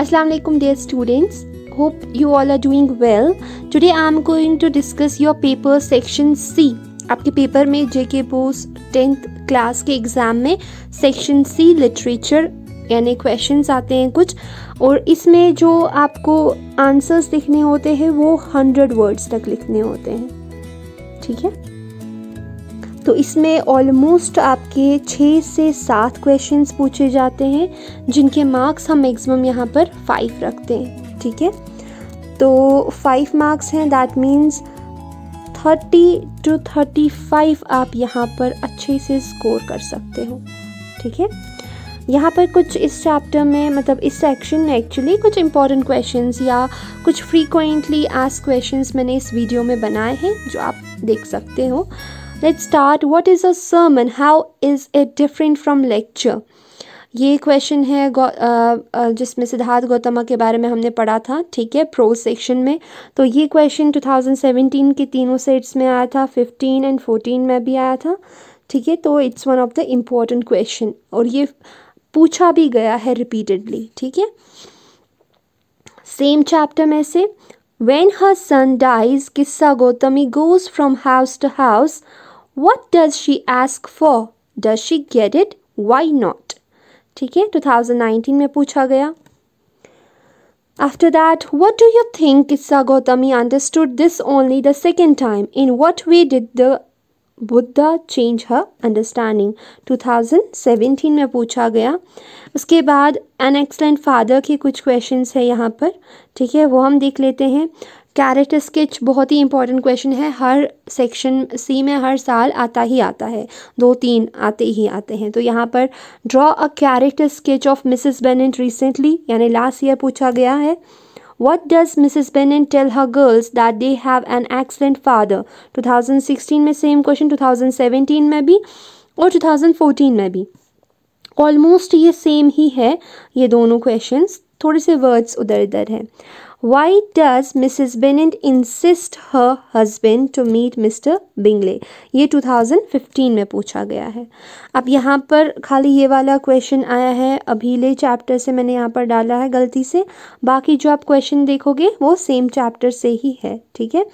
Assalamu alaikum dear students hope you all are doing well today I'm going to discuss your paper section C आपके paper में JK Bose tenth class के exam में section C literature यानी questions आते हैं कुछ और इसमें जो आपको आंसर्स लिखने होते हैं वो हंड्रेड वर्ड्स तक लिखने होते हैं ठीक है तो इसमें ऑलमोस्ट आपके छः से सात क्वेश्चंस पूछे जाते हैं जिनके मार्क्स हम मैक्सिमम यहाँ पर फाइव रखते हैं ठीक है तो फाइव मार्क्स हैं that means thirty two thirty five आप यहाँ पर अच्छे से स्कोर कर सकते हो ठीक है यहाँ पर कुछ इस चैप्टर में मतलब इस सेक्शन में एक्चुअली कुछ इंपॉर्टेंट क्वेश्चंस या कुछ फ्रीक्वेंटली आस्क क्वेश्चंस मैंने इस वीडियो में बनाए हैं जो आप देख सकते हो let's start what is a sermon how is it different from lecture ये क्वेश्चन है जिसमें सिद्धार्थ गौतमा के बारे में हमने पढ़ा था ठीक है प्रो सेक्शन में तो ये क्वेश्चन 2017 के तीनों सेट्स में आया था 15 एंड 14 में भी आया था ठीक है तो it's one of the important question और ये पूछा भी गया है रिपीटेडली ठीक है सेम चैप्टर में से when her son dies Kisa Gotami goes from house to house What does she ask for? Does she get it? Why not? ठीक है 2019 में पूछा गया After that, what do you think Issa Gautami understood this only the second time? In what way did the Buddha change her understanding? 2017 में पूछा गया उसके बाद an excellent father के कुछ questions है यहाँ पर ठीक है वो हम देख लेते हैं कैरेट स्केच बहुत ही इंपॉर्टेंट क्वेश्चन है हर सेक्शन सी में हर साल आता ही आता है दो तीन आते ही आते हैं तो यहाँ पर ड्रॉ अ कैरेट sketch of Mrs Bennet recently यानी लास्ट ईयर पूछा गया है What does tell her girls her they have an excellent father two thousand sixteen में सेम क्वेश्चन सेवेंटीन में भी और फोर्टीन में भी ऑलमोस्ट ये सेम ही है ये दोनों क्वेश्चंस थोड़े से वर्ड्स उधर इधर हैं why does Mrs Bennet insist her husband to meet Mr Bingley ये 2015 में पूछा गया है अब यहाँ पर खाली ये वाला क्वेश्चन आया है अभीले चैप्टर से मैंने यहाँ पर डाला है गलती से बाकी जो आप क्वेश्चन देखोगे वो सेम चैप्टर से ही है ठीक है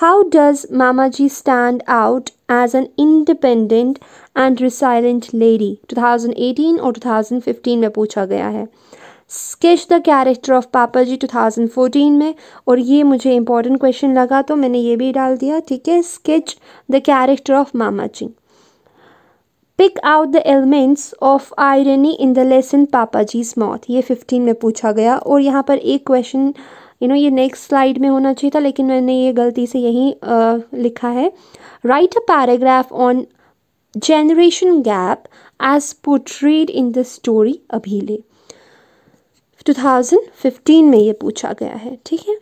how does Mama ji stand out as an independent and resilient lady 2018 और 2015 में पूछा गया है स्केच द कैरेक्टर ऑफ पापा जी 2014 में और ये मुझे इंपॉर्टेंट क्वेश्चन लगा तो मैंने ये भी डाल दिया ठीक है sketch the character of Mama ji pick out the elements of irony in the lesson Papa ji's मौत ये 15 में पूछा गया और यहाँ पर एक क्वेश्चन यू नो ये नेक्स्ट स्लाइड में होना चाहिए था लेकिन मैंने ये गलती से यहीं लिखा है write a paragraph on generation gap as portrayed in the story Abhile 2015 में ये पूछा गया है ठीक है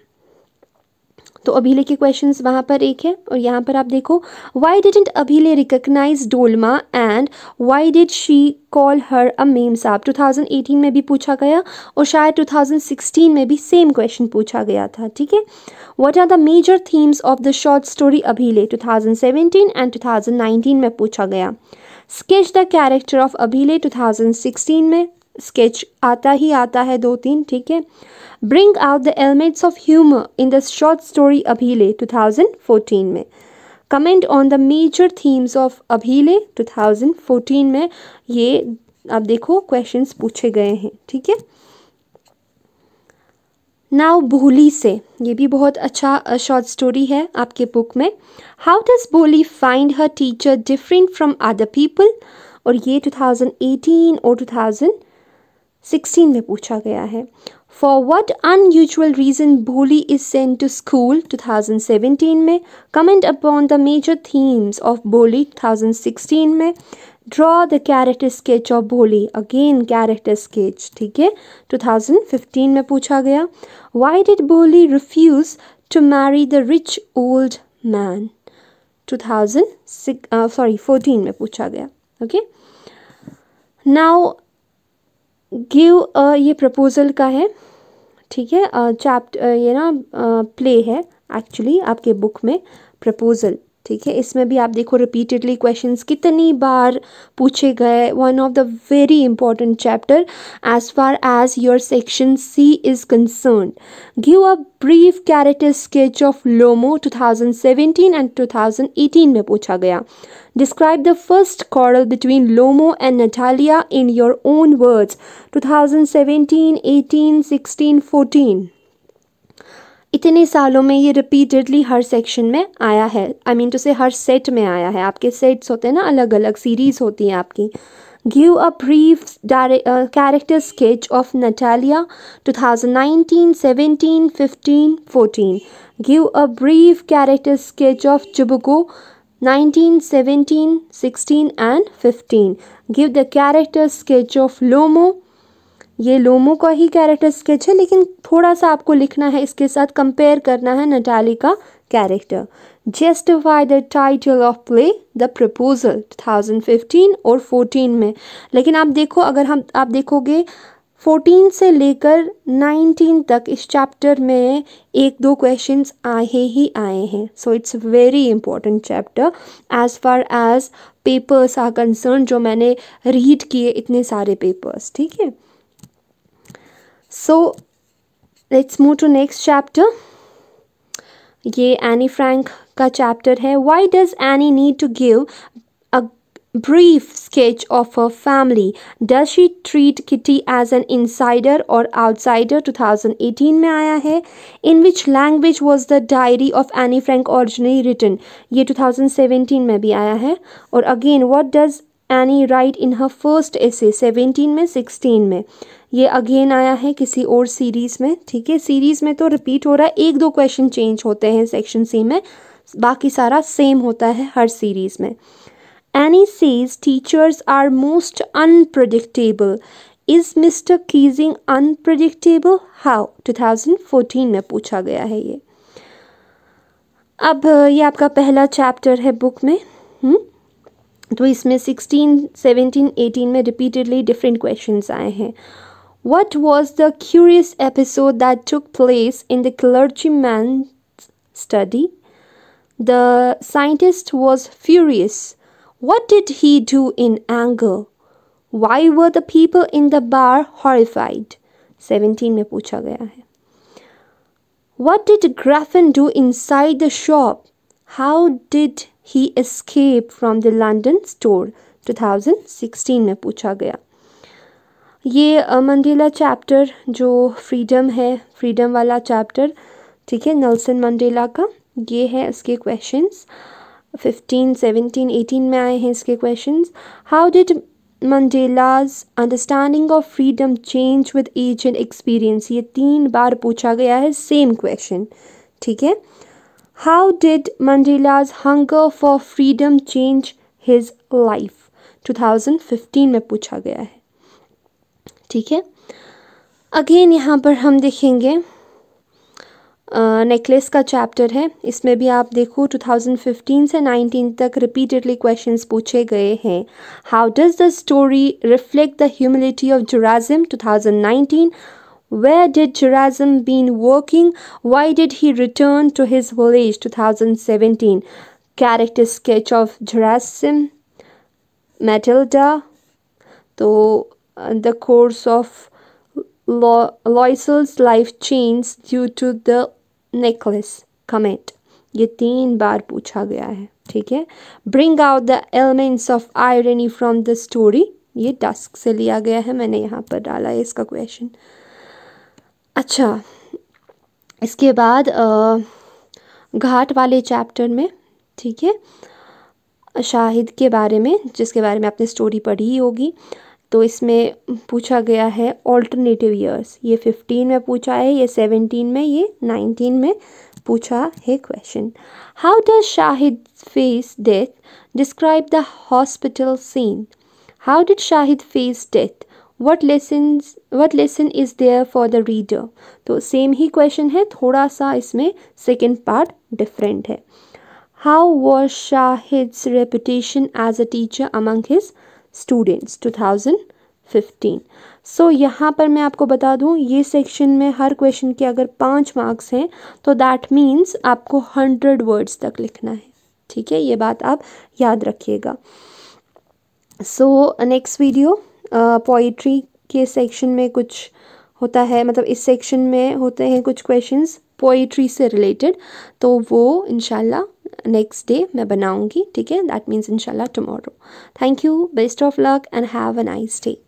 तो अभिले के क्वेश्चंस वहाँ पर एक है और यहाँ पर आप देखो why didn't Abhile recognise Dolma and why did she call her a memsahib 2018 में भी पूछा गया और शायद 2016 में भी सेम क्वेश्चन पूछा गया था ठीक है what are the major themes of the short story Abhile 2017 and 2019 में पूछा गया स्केच द कैरेक्टर ऑफ अभिले 2016 में स्केच आता ही आता है दो तीन ठीक है bring out the elements of humour in the short story Abhile 2014 में comment on the major themes of Abhile 2014 में ये आप देखो क्वेश्चंस पूछे गए हैं ठीक है नाउ भोली से ये भी बहुत अच्छा शॉर्ट स्टोरी है आपके बुक में how does Bholi find her teacher different from other people और ये 2018 और सिक्सटीन में पूछा गया है for what unusual reason Bholi is sent to school 2017 में comment upon the major themes of Bholi 2016 में draw the character sketch of Bholi again character sketch ठीक है 2015 में पूछा गया why did Bholi refuse to marry the rich old man 2006 sorry uh, 14 में पूछा गया ओके नाउ गिव ये प्रपोज़ल का है ठीक है चैप्ट ये ना प्ले है एक्चुअली आपके बुक में प्रपोज़ल ठीक है इसमें भी आप देखो रिपीटेडली क्वेश्चंस कितनी बार पूछे गए one of the very important chapter as far as your section C is concern give a brief character sketch of Lomov 2017 and 2018 में पूछा गया describe the first quarrel between Lomov and Natalya in your own words 2017, 18, 16, 14 इतने सालों में ये repeatedly हर section में आया है आई मीन जैसे हर सेट में आया है आपके सेट्स होते हैं ना अलग अलग सीरीज होती हैं आपकी give a brief character sketch of Natalya 2019, 17, 15, 14. Give a brief character sketch of Chubukov 19, 17, 16 and 15. Give the character sketch of Lomov ये लोमो का ही कैरेक्टर स्केच है लेकिन थोड़ा सा आपको लिखना है इसके साथ कंपेयर करना है नटाली का character justify the title of play the proposal 2015 और 14 में लेकिन आप देखो अगर हम आप देखोगे 14 से लेकर 19 तक इस चैप्टर में एक दो क्वेश्चंस आए ही आए हैं so it's very important chapter as far as papers are concern जो मैंने रीड किए इतने सारे पेपर्स ठीक है so let's move to next chapter ये एनी फ्रैंक का चैप्टर है why does Anne need to give a brief sketch of a family does she treat Kitty as an insider or outsider 2018 में आया है in which language was the diary of Anne Frank originally written ये 2017 में भी आया है और again what does Anne write in her first essay seventeen में सिक्सटीन में ये अगेन आया है किसी और सीरीज़ में ठीक है सीरीज़ में तो रिपीट हो रहा है एक दो क्वेश्चन चेंज होते हैं सेक्शन सी में बाकी सारा सेम होता है हर सीरीज़ में Anne says teachers are most unpredictable is Mr Keesing unpredictable how 2014 में पूछा गया है ये अब ये आपका पहला चैप्टर है बुक में हुँ? हम्म? तो इसमें 16, 17, 18 में रिपीटेडली डिफरेंट क्वेश्चंस आए हैं What was the curious episode that took place in the clergyman's study? The scientist was furious. What did he do in anger? Why were the people in the bar horrified? 17 में पूछा गया है What did Graffin do inside the shop? How did he escape from the London store? 2016 में पूछा गया ये Mandela chapter जो freedom है फ्रीडम वाला चैप्टर ठीक है नल्सन मंडेला का ये है इसके क्वेश्चंस फिफ्टीन सेवनटीन एटीन में आए हैं इसके questions how did Mandela's understanding of freedom change with age and experience ये तीन बार पूछा गया है सेम क्वेश्चन ठीक है how did Mandela's hunger for freedom change his life fifteen में पूछा गया है ठीक है अगेन यहाँ पर हम देखेंगे नेकलेस uh, का चैप्टर है इसमें भी आप देखो 2015 से 19 तक रिपीटेडली क्वेश्चंस पूछे गए हैं how does the story reflect the humility of जुराजिम 2019 Where did Jurazim been working? Why did he return to his village 2017? Character sketch of Jurazim, Matilda. तो Uh, the course of Loisel's life change due to the necklace comment ये तीन बार पूछा गया है ठीक है bring out the elements of irony from the story ये टास्क से लिया गया है मैंने यहाँ पर डाला है इसका क्वेश्चन अच्छा इसके बाद घाट वाले चैप्टर में ठीक है शाहिद के बारे में जिसके बारे में आपने स्टोरी पढ़ी होगी तो इसमें पूछा गया है ऑल्टरनेटिव ईयर्स ये फिफ्टीन में पूछा है ये सेवनटीन में ये नाइनटीन में पूछा है question how does Shahid face death describe the hospital scene how did Shahid face death what lesson what lesson is there for the reader तो सेम ही क्वेश्चन है थोड़ा सा इसमें सेकेंड पार्ट डिफरेंट है how was Shahid's reputation as a teacher among his students 2015 so so, यहाँ पर मैं आपको बता दूँ ये सेक्शन में हर क्वेश्चन के अगर पाँच मार्क्स हैं तो दैट मीन्स आपको हंड्रेड वर्ड्स तक लिखना है ठीक है ये बात आप याद रखिएगा सो नेक्स्ट वीडियो पोइट्री के सेक्शन में कुछ होता है मतलब इस सेक्शन में होते हैं कुछ क्वेश्चंस पोइट्री से रिलेटेड तो वो इनशाला नेक्स्ट डे मैं बनाऊँगी ठीक है दैट मीन्स इनशाला tomorrow thank you best of luck and have a nice day